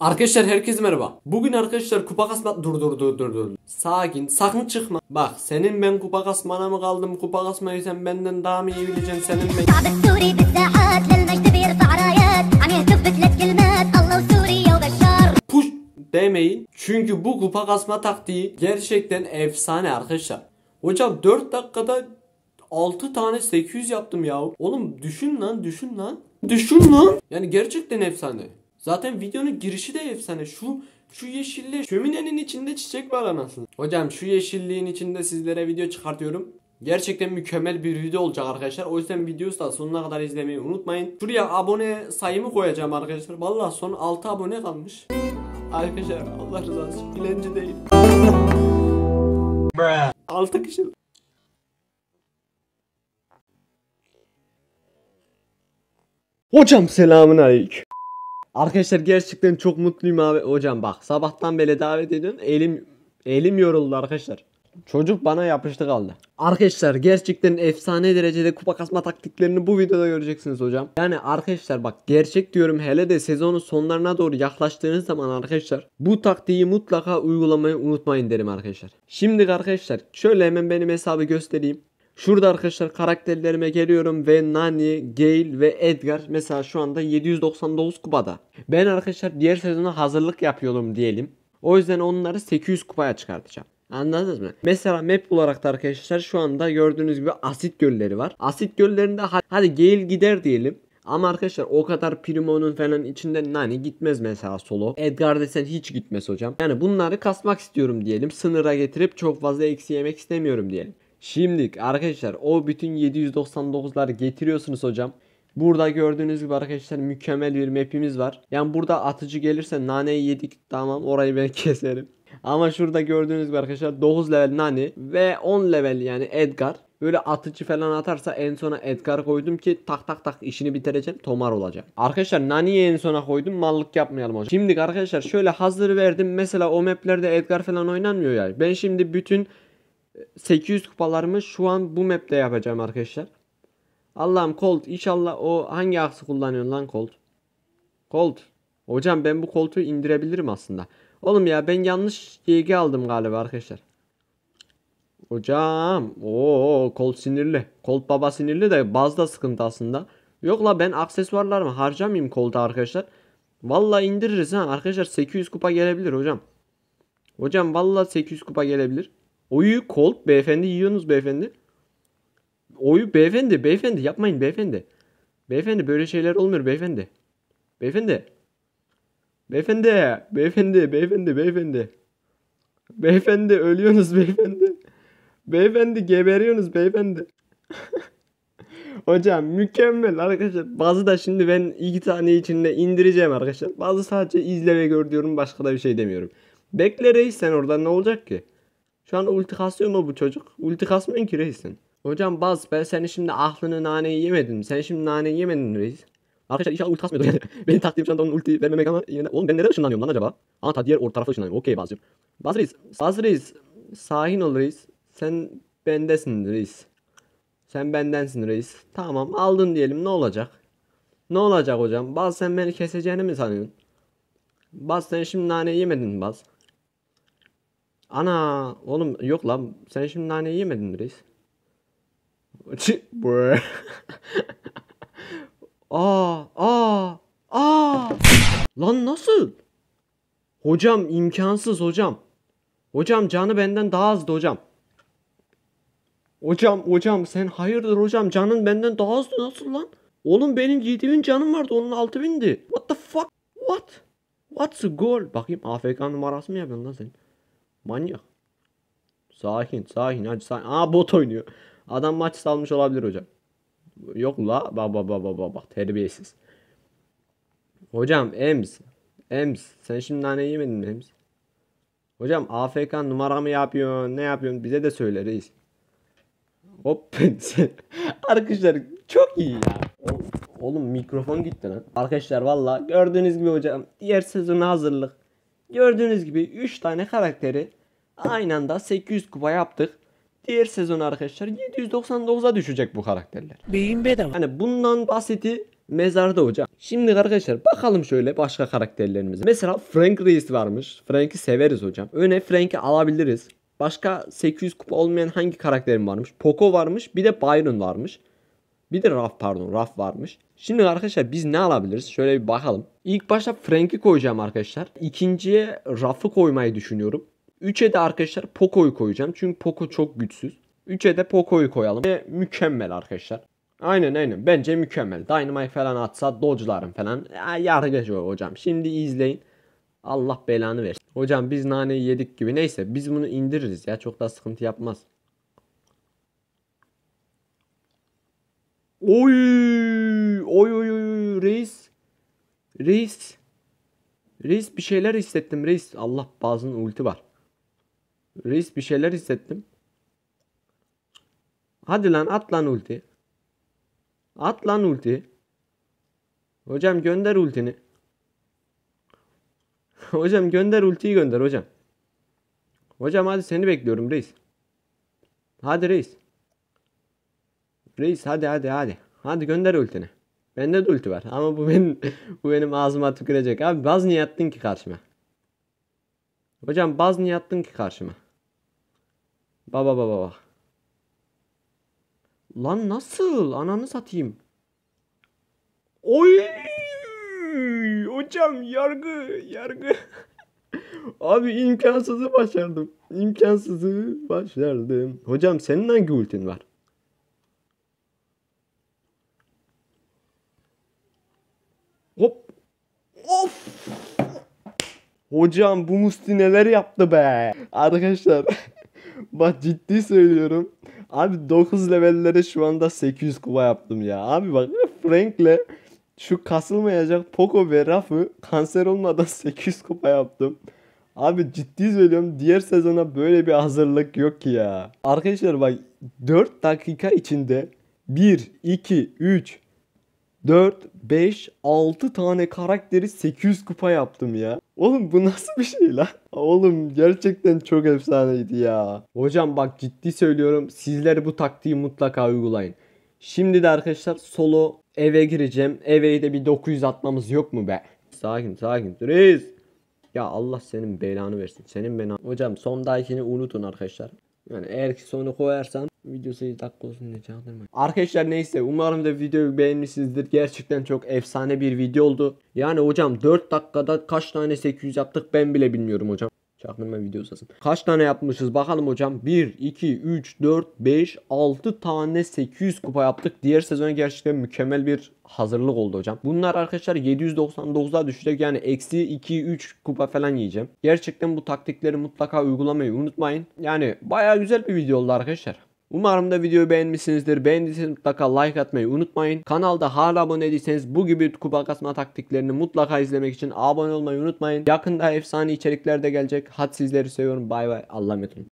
Arkadaşlar herkese merhaba. Bugün arkadaşlar kupa kasma dur dur dur dur dur. Sakin, sakın çıkma. Bak senin ben kupa kasmana mı kaldım? Kupa kasmayı sen benden daha mı iyi bileceksin senin ben. Hani Push demeyin. Çünkü bu kupa kasma taktiği gerçekten efsane arkadaşlar. Hocam 4 dakikada 6 tane 800 yaptım ya. Oğlum düşün lan düşün lan. Düşün lan. Yani gerçekten efsane. Zaten videonun girişi de efsane. Şu şu yeşilli şöminenin içinde çiçek var anasını. Hocam şu yeşilliğin içinde sizlere video çıkartıyorum. Gerçekten mükemmel bir video olacak arkadaşlar. O yüzden videosu da sonuna kadar izlemeyi unutmayın. Şuraya abone sayımı koyacağım arkadaşlar. Vallahi son 6 abone kalmış. Arkadaşlar Allah razı olsun. dilenci değil. 6 kişi. Hocam selamın aleyküm. Arkadaşlar gerçekten çok mutluyum abi. Hocam bak sabahtan beri davet ediyorum. Elim elim yoruldu arkadaşlar. Çocuk bana yapıştı kaldı. Arkadaşlar gerçekten efsane derecede kupa kasma taktiklerini bu videoda göreceksiniz hocam. Yani arkadaşlar bak gerçek diyorum hele de sezonun sonlarına doğru yaklaştığınız zaman arkadaşlar bu taktiği mutlaka uygulamayı unutmayın derim arkadaşlar. Şimdi arkadaşlar şöyle hemen benim hesabı göstereyim. Şurada arkadaşlar karakterlerime geliyorum ve Nani, Gale ve Edgar mesela şu anda 799 kubada. Ben arkadaşlar diğer sezona hazırlık yapıyordum diyelim. O yüzden onları 800 kubaya çıkartacağım. Anladınız mı? Mesela map olarak da arkadaşlar şu anda gördüğünüz gibi asit gölleri var. Asit göllerinde hadi Gale gider diyelim. Ama arkadaşlar o kadar Primo'nun falan içinde Nani gitmez mesela solo. Edgar desen hiç gitmez hocam. Yani bunları kasmak istiyorum diyelim. Sınıra getirip çok fazla eksi yemek istemiyorum diyelim. Şimdi arkadaşlar o bütün 799'ları getiriyorsunuz hocam. Burada gördüğünüz gibi arkadaşlar mükemmel bir map'imiz var. Yani burada atıcı gelirse naneyi yedik tamam orayı ben keserim. Ama şurada gördüğünüz gibi arkadaşlar 9 level nane ve 10 level yani Edgar. Böyle atıcı falan atarsa en sona Edgar koydum ki tak tak tak işini bitireceğim tomar olacak. Arkadaşlar Nani'yi en sona koydum mallık yapmayalım hocam. Şimdi arkadaşlar şöyle hazır verdim mesela o maplerde Edgar falan oynanmıyor yani. Ben şimdi bütün 800 kupalarımı şu an bu map'te yapacağım arkadaşlar. Allah'ım Colt inşallah o hangi aksı kullanıyorsun lan Colt? Colt. Hocam ben bu koltuğu indirebilirim aslında. Oğlum ya ben yanlış GG aldım galiba arkadaşlar. Hocam. o Colt sinirli. Colt baba sinirli de bazda sıkıntı aslında. Yok la ben aksesuarlarımı harcamayayım Colt'a arkadaşlar. Valla indiririz ha arkadaşlar 800 kupa gelebilir hocam. Hocam valla 800 kupa gelebilir. Oyu kol, beyefendi yiyorsunuz beyefendi. Oyu beyefendi beyefendi yapmayın beyefendi. Beyefendi böyle şeyler olmuyor beyefendi. Beyefendi. Beyefendi, beyefendi, beyefendi, beyefendi. Beyefendi ölüyorsunuz beyefendi. Beyefendi geberiyorsunuz beyefendi. Hocam mükemmel arkadaşlar. Bazı da şimdi ben iki tane içinde indireceğim arkadaşlar. Bazı sadece izleme gör diyorum başka da bir şey demiyorum. Bekle reis sen orada ne olacak ki? Şu an ulti kasıyor mu bu çocuk? Ulti kasmıyor ki reisin. Hocam baz ben seni şimdi aklını naneyi yemedin. Sen şimdi naneyi yemedin reis. Arkadaşlar inşallah ulti kasmıyordur yani. Benim taktiğim şu anda onun ulti vermemek ama yine... Oğlum ben nereye ışınlanıyorum lan acaba? Anta diğer orta tarafa ışınlanıyorum. Okey bazcım. Baz reis. Baz reis. Sahin ol reis. Sen bendesin reis. Sen bendensin reis. Tamam aldın diyelim ne olacak? Ne olacak hocam? Baz sen beni keseceğini mi sanıyorsun? Baz sen şimdi nane yemedin Baz. Ana oğlum yok lan sen şimdi nane yemedin mi reis? aa aa aa lan nasıl? Hocam imkansız hocam. Hocam canı benden daha azdı hocam. Hocam hocam sen hayırdır hocam canın benden daha azdı nasıl lan? Oğlum benim 7000 canım vardı onun 6000'di. What the fuck? What? What's a goal? Bakayım AFK numarası mı yapıyorsun lan sen? Manyak. Sakin sakin hadi sakin. Aa bot oynuyor. Adam maç salmış olabilir hocam. Yok la bak bak bak bak bak terbiyesiz. Hocam Ems. Ems sen şimdi nane yemedin mi Ems? Hocam AFK numara mı yapıyorsun ne yapıyorsun bize de söyleriz. Hop Arkadaşlar çok iyi ya. Oğlum mikrofon gitti lan. Arkadaşlar valla gördüğünüz gibi hocam diğer sezona hazırlık. Gördüğünüz gibi 3 tane karakteri aynı anda 800 kupa yaptık. Diğer sezon arkadaşlar 799'a düşecek bu karakterler. Beyin bedava. Hani bundan basiti mezarda hocam. Şimdi arkadaşlar bakalım şöyle başka karakterlerimize. Mesela Frank Reis varmış. Frank'i severiz hocam. Öne Frank'i alabiliriz. Başka 800 kupa olmayan hangi karakterim varmış? Poco varmış. Bir de Byron varmış. Bir de Raf pardon Raf varmış. Şimdi arkadaşlar biz ne alabiliriz? Şöyle bir bakalım. İlk başta Frank'i koyacağım arkadaşlar. İkinciye rafı koymayı düşünüyorum. Üçe de arkadaşlar Poco'yu koyacağım. Çünkü Poco çok güçsüz. Üçe de Poco'yu koyalım. Ve mükemmel arkadaşlar. Aynen aynen. Bence mükemmel. Dynamite falan atsa dodge'larım falan. Ya, yargıcı hocam. Şimdi izleyin. Allah belanı versin. Hocam biz naneyi yedik gibi. Neyse biz bunu indiririz ya. Çok da sıkıntı yapmaz. Oy! Oy oy oy oy reis. Reis. Reis bir şeyler hissettim reis. Allah bazının ulti var. Reis bir şeyler hissettim. Hadi lan at lan ulti. At lan ulti. Hocam gönder ultini. hocam gönder ultiyi gönder hocam. Hocam hadi seni bekliyorum reis. Hadi reis. Reis hadi hadi hadi. Hadi gönder ultini. Bende de ulti var ama bu benim bu benim ağzıma tükürecek. Abi baz niye attın ki karşıma? Hocam baz niye attın ki karşıma? Baba baba baba. Lan nasıl? Ananı satayım. Oy! Hocam yargı, yargı. Abi imkansızı başardım. İmkansızı başardım. Hocam senin hangi ultin var? Of. Hocam bu Musti neler yaptı be. Arkadaşlar bak ciddi söylüyorum. Abi 9 levellere şu anda 800 kuba yaptım ya. Abi bak Frank'le şu kasılmayacak Poco ve Raf'ı kanser olmadan 800 kupa yaptım. Abi ciddi söylüyorum diğer sezona böyle bir hazırlık yok ki ya. Arkadaşlar bak 4 dakika içinde 1, 2, 3, 4, 5, 6 tane karakteri 800 kupa yaptım ya. Oğlum bu nasıl bir şey lan? Oğlum gerçekten çok efsaneydi ya. Hocam bak ciddi söylüyorum sizler bu taktiği mutlaka uygulayın. Şimdi de arkadaşlar solo eve gireceğim. Eve'yi de bir 900 atmamız yok mu be? Sakin sakin reis. Ya Allah senin belanı versin. Senin belanı. Hocam son sondakini unutun arkadaşlar. Yani eğer ki sonu koyarsan Video sayı dakika olsun diye çaldırmayın. Arkadaşlar neyse umarım da videoyu beğenmişsinizdir. Gerçekten çok efsane bir video oldu. Yani hocam 4 dakikada kaç tane 800 yaptık ben bile bilmiyorum hocam. Çakırma videosasın. Kaç tane yapmışız bakalım hocam. 1, 2, 3, 4, 5, 6 tane 800 kupa yaptık. Diğer sezon gerçekten mükemmel bir hazırlık oldu hocam. Bunlar arkadaşlar 799'a düşecek. Yani eksi 2, 3 kupa falan yiyeceğim. Gerçekten bu taktikleri mutlaka uygulamayı unutmayın. Yani baya güzel bir video oldu arkadaşlar. Umarım da videoyu beğenmişsinizdir. Beğendiyseniz mutlaka like atmayı unutmayın. Kanalda hala abone değilseniz bu gibi kupa kasma taktiklerini mutlaka izlemek için abone olmayı unutmayın. Yakında efsane içerikler de gelecek. Hadi sizleri seviyorum. Bay bay. Allah'a emanet olun.